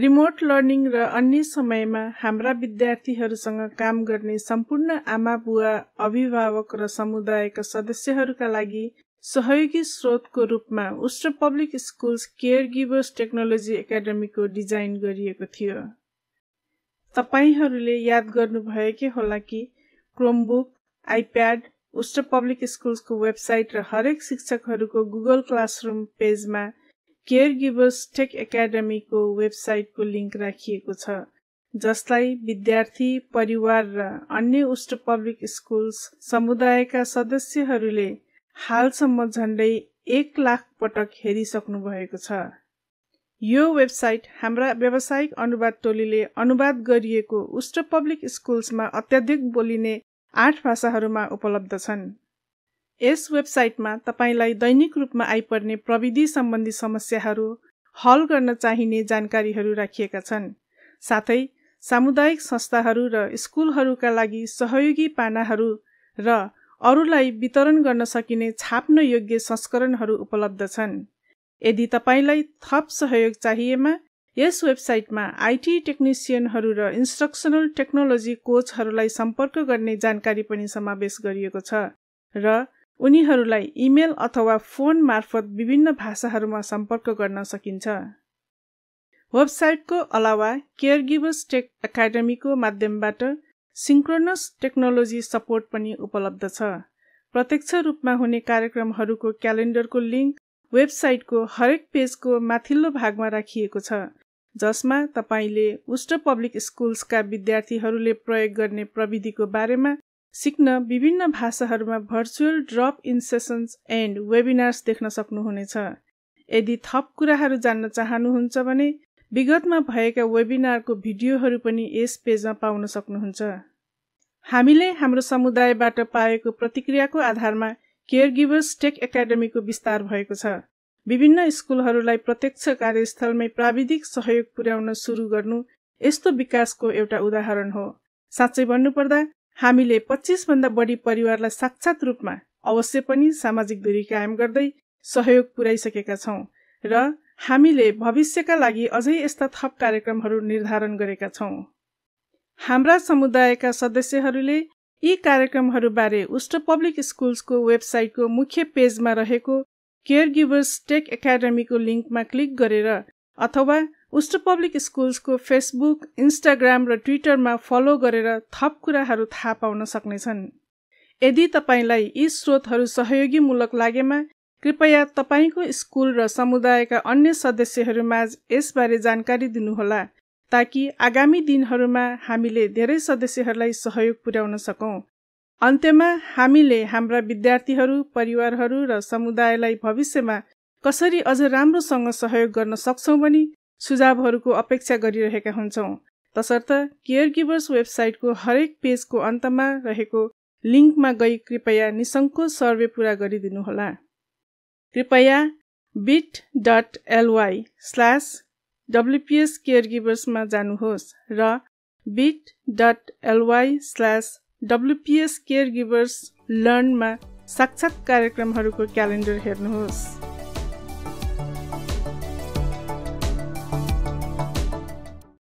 remote learning र अन्य समयमा हाम्रा विद्यार्थीहरूसँग काम गर्ने सम्पूर्ण आमा बुवा अभिभावक र समुदायका सदस्यहरूका लागि सहयोगी स्रोतको रूपमा उष्ट public schools caregivers technology एकाडेमीको डिजाइन गरिएको थियो तपाईँहरूले याद गर्नुभएकै होला कि क्रोमबुक आइप्याड उष्ट पब्लिक स्कुल्सको वेबसाइट र हरेक शिक्षकहरूको गुगल क्लासरुम पेजमा केयर गिभर्स टेक एकाडेमीको वेबसाइटको लिङ्क राखिएको छ जसलाई विद्यार्थी परिवार र अन्य उष्ट पब्लिक स्कुल्स समुदायका सदस्यहरूले हालसम्म झन्डै एक लाख पटक हेरिसक्नु भएको छ यो वेबसाइट हाम्रा व्यावसायिक अनुवाद टोलीले अनुवाद गरिएको उष्ट पब्लिक स्कुल्समा अत्याधिक बोलिने आठ भाषाहरूमा उपलब्ध छन् यस वेबसाइटमा तपाईँलाई दैनिक रूपमा आइपर्ने प्रविधि सम्बन्धी समस्याहरू हल गर्न चाहिने जानकारीहरू राखिएका छन् साथै सामुदायिक संस्थाहरू र स्कुलहरूका लागि सहयोगी पानाहरू र अरूलाई वितरण गर्न सकिने छाप्न योग्य संस्करणहरू उपलब्ध छन् यदि तपाईँलाई थप सहयोग चाहिएमा यस वेबसाइटमा आइटी टेक्निसियनहरू र इन्स्ट्रक्सनल टेक्नोलोजी कोचहरूलाई सम्पर्क गर्ने जानकारी पनि समावेश गरिएको छ र उनीहरूलाई इमेल अथवा फोन मार्फत विभिन्न भाषाहरूमा सम्पर्क गर्न सकिन्छ वेबसाइटको अलावा केयर गिभर्स टेक एकाडेमीको माध्यमबाट सिङ्क्रोनस टेक्नोलोजी सपोर्ट पनि उपलब्ध छ प्रत्यक्ष रूपमा हुने कार्यक्रमहरूको क्यालेन्डरको लिङ्क वेबसाइटको हरेक पेजको माथिल्लो भागमा राखिएको छ जसमा तपाईँले उष्ट पब्लिक स्कुल्सका विद्यार्थीहरूले प्रयोग गर्ने प्रविधिको बारेमा सिक्न विभिन्न भाषाहरूमा virtual drop in sessions and webinars देख्न सक्नुहुनेछ यदि थप कुराहरू जान्न चाहनुहुन्छ भने विगतमा भएका वेबिनारको भिडियोहरू पनि यस पेजमा पाउन सक्नुहुन्छ हामीले हाम्रो समुदायबाट पाएको प्रतिक्रियाको आधारमा केयर गिभर्स टेक एकाडेमीको विस्तार भएको छ विभिन्न स्कुलहरूलाई प्रत्यक्ष कार्यस्थलमै प्राविधिक सहयोग पुर्याउन सुरु गर्नु यस्तो विकासको एउटा उदाहरण हो साँच्चै भन्नुपर्दा हामीले पच्चिसभन्दा बढी परिवारलाई साक्षात रूपमा अवश्य पनि सामाजिक दूरी कायम गर्दै सहयोग पुर्याइसकेका छौँ र हामीले भविष्यका लागि अझै यस्ता थप कार्यक्रमहरू निर्धारण गरेका छौँ हाम्रा समुदायका सदस्यहरूले यी कार्यक्रमहरूबारे उष्ट पब्लिक स्कुल्सको वेबसाइटको मुख्य पेजमा रहेको केयर गिभर्स टेक एकाडेमीको लिङ्कमा क्लिक गरेर अथवा उष्ट पब्लिक स्कुल्सको फेसबुक इन्स्टाग्राम र ट्विटरमा फलो गरेर थप कुराहरू थाहा पाउन सक्नेछन् यदि तपाईँलाई यी स्रोतहरू सहयोगीमूलक लागेमा कृपया तपाईँको स्कुल र समुदायका अन्य सदस्यहरूमाझ यसबारे जानकारी दिनुहोला ताकि आगामी दिनहरूमा हामीले धेरै सदस्यहरूलाई सहयोग पुर्याउन सकौँ अन्त्यमा हामीले हाम्रा विद्यार्थीहरू परिवारहरू र समुदायलाई भविष्यमा कसरी अझ राम्रोसँग सहयोग गर्न सक्छौँ भनी सुझावहरूको अपेक्षा गरिरहेका हुन्छौँ तसर्थ केयर गिभर्स वेबसाइटको हरेक पेजको अन्तमा रहेको लिङ्कमा गई कृपया निसङ्को सर्वे पुरा गरिदिनुहोला कृपया bit dot ly slash WPS care गिभर्समा जानुहोस् र bit dot ly slash WPS care givers लर्नमा साक्षात् कार्यक्रमहरूको क्यालेन्डर हेर्नुहोस्